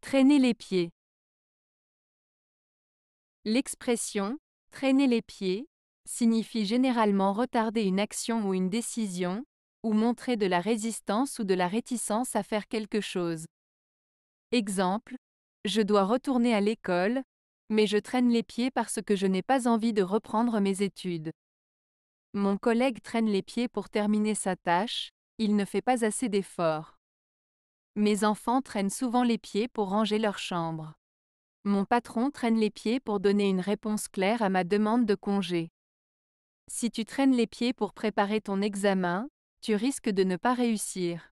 Traîner les pieds. L'expression traîner les pieds signifie généralement retarder une action ou une décision, ou montrer de la résistance ou de la réticence à faire quelque chose. Exemple, je dois retourner à l'école, mais je traîne les pieds parce que je n'ai pas envie de reprendre mes études. Mon collègue traîne les pieds pour terminer sa tâche, il ne fait pas assez d'efforts. Mes enfants traînent souvent les pieds pour ranger leur chambre. Mon patron traîne les pieds pour donner une réponse claire à ma demande de congé. Si tu traînes les pieds pour préparer ton examen, tu risques de ne pas réussir.